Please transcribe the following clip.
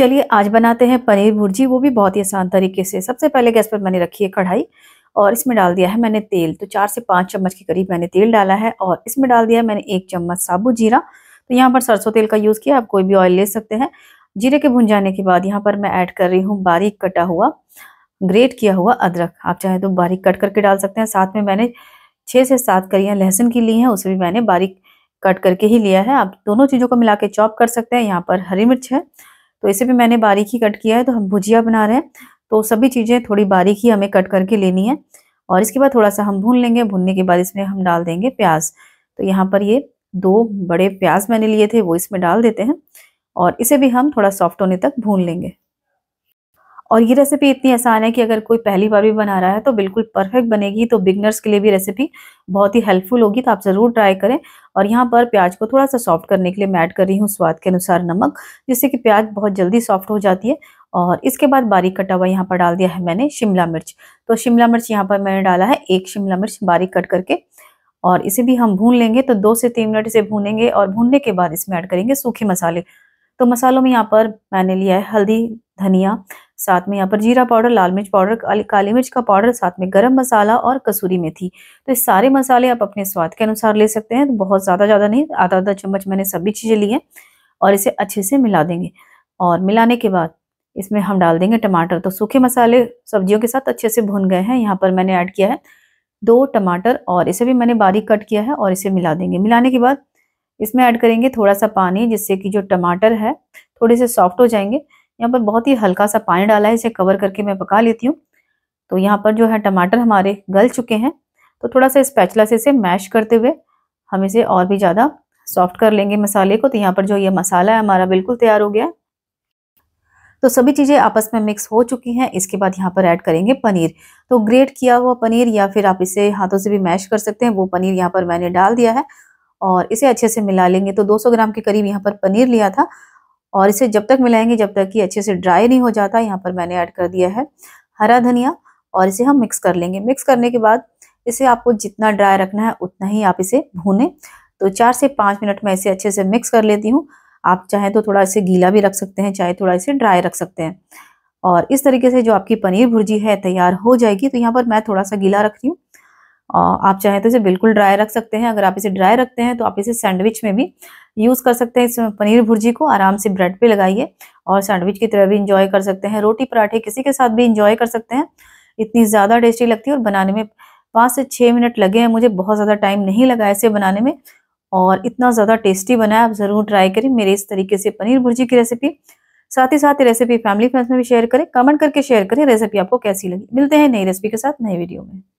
चलिए आज बनाते हैं पनीर भुर्जी वो भी बहुत ही आसान तरीके से सबसे पहले गैस पर मैंने रखी है कढ़ाई और इसमें डाल दिया है मैंने तेल तो चार से पाँच चम्मच के करीब मैंने तेल डाला है और इसमें डाल दिया है मैंने एक चम्मच साबुत जीरा तो यहाँ पर सरसों तेल का यूज़ किया आप कोई भी ऑयल ले सकते हैं जीरे के भुन जाने के बाद यहाँ पर मैं ऐड कर रही हूँ बारीक कटा हुआ ग्रेट किया हुआ अदरक आप चाहे तो बारीक कट करके डाल सकते हैं साथ में मैंने छः से सात करियाँ लहसुन की ली हैं उसे भी मैंने बारीक कट करके ही लिया है आप दोनों चीज़ों को मिला के चॉप कर सकते हैं यहाँ पर हरी मिर्च है तो इसे भी मैंने बारीक ही कट किया है तो हम भुजिया बना रहे हैं तो सभी चीज़ें थोड़ी बारीक ही हमें कट करके लेनी है और इसके बाद थोड़ा सा हम भून लेंगे भूनने के बाद इसमें हम डाल देंगे प्याज तो यहाँ पर ये दो बड़े प्याज मैंने लिए थे वो इसमें डाल देते हैं और इसे भी हम थोड़ा सॉफ्ट होने तक भून लेंगे और ये रेसिपी इतनी आसान है कि अगर कोई पहली बार भी बना रहा है तो बिल्कुल परफेक्ट बनेगी तो बिगनर्स के लिए भी रेसिपी बहुत ही हेल्पफुल होगी तो आप ज़रूर ट्राई करें और यहाँ पर प्याज को थोड़ा सा सॉफ्ट करने के लिए मैं ऐड कर रही हूँ स्वाद के अनुसार नमक जिससे कि प्याज बहुत जल्दी सॉफ्ट हो जाती है और इसके बाद बारीक कटा हुआ यहाँ पर डाल दिया है मैंने शिमला मिर्च तो शिमला मिर्च यहाँ पर मैंने डाला है एक शिमला मिर्च बारीक कट करके और इसे भी हम भून लेंगे तो दो से तीन मिनट इसे भूनेंगे और भूनने के बाद इसमें ऐड करेंगे सूखे मसाले तो मसालों में यहाँ पर मैंने लिया है हल्दी धनिया साथ में यहाँ पर जीरा पाउडर लाल मिर्च पाउडर काली मिर्च का पाउडर साथ में गरम मसाला और कसूरी मेथी तो ये सारे मसाले आप अपने स्वाद के अनुसार ले सकते हैं तो बहुत ज़्यादा ज़्यादा नहीं आधा आधा चम्मच मैंने सभी चीज़ें ली हैं और इसे अच्छे से मिला देंगे और मिलाने के बाद इसमें हम डाल देंगे टमाटर तो सूखे मसाले सब्जियों के साथ अच्छे से भुन गए हैं यहाँ पर मैंने ऐड किया है दो टमाटर और इसे भी मैंने बारीक कट किया है और इसे मिला देंगे मिलाने के बाद इसमें ऐड करेंगे थोड़ा सा पानी जिससे कि जो टमाटर है थोड़े से सॉफ्ट हो जाएंगे यहाँ पर बहुत ही हल्का सा पानी डाला है इसे कवर करके मैं पका लेती हूँ तो यहाँ पर जो है टमाटर हमारे गल चुके हैं तो थोड़ा सा स्पैचला से इसे मैश करते हुए हम इसे और भी ज़्यादा सॉफ्ट कर लेंगे मसाले को तो यहाँ पर जो ये मसाला है हमारा बिल्कुल तैयार हो गया है तो सभी चीज़ें आपस में मिक्स हो चुकी हैं इसके बाद यहाँ पर ऐड करेंगे पनीर तो ग्रेट किया हुआ पनीर या फिर आप इसे हाथों से भी मैश कर सकते हैं वो पनीर यहाँ पर मैंने डाल दिया है और इसे अच्छे से मिला लेंगे तो 200 ग्राम के करीब यहाँ पर पनीर लिया था और इसे जब तक मिलाएंगे जब तक कि अच्छे से ड्राई नहीं हो जाता यहाँ पर मैंने ऐड कर दिया है हरा धनिया और इसे हम मिक्स कर लेंगे मिक्स करने के बाद इसे आपको जितना ड्राई रखना है उतना ही आप इसे भूनें तो चार से पाँच मिनट में इसे अच्छे से मिक्स कर लेती हूँ आप चाहें तो थोड़ा इसे गीला भी रख सकते हैं चाहे थोड़ा इसे ड्राई रख सकते हैं और इस तरीके से जो आपकी पनीर भुर्जी है तैयार हो जाएगी तो यहाँ पर मैं थोड़ा सा गीला रख रही हूँ आप चाहे तो इसे बिल्कुल ड्राई रख सकते हैं अगर आप इसे ड्राई रखते हैं तो आप इसे सैंडविच में भी यूज़ कर सकते हैं इस पनीर भुर्जी को आराम से ब्रेड पे लगाइए और सैंडविच की तरह भी इंजॉय कर सकते हैं रोटी पराठे किसी के साथ भी इंजॉय कर सकते हैं इतनी ज़्यादा टेस्टी लगती है और बनाने में पाँच से छः मिनट लगे हैं मुझे बहुत ज़्यादा टाइम नहीं लगा इसे बनाने में और इतना ज़्यादा टेस्टी बनाया आप ज़रूर ट्राई करें मेरे इस तरीके से पनीर भुर्जी की रेसिपी साथ ही साथ ये रेसिपी फैमिली फ्रेंड्स में भी शेयर करें कमेंट करके शेयर करें रेसिपी आपको कैसी लगी मिलते हैं नई रेसिपी के साथ नई वीडियो में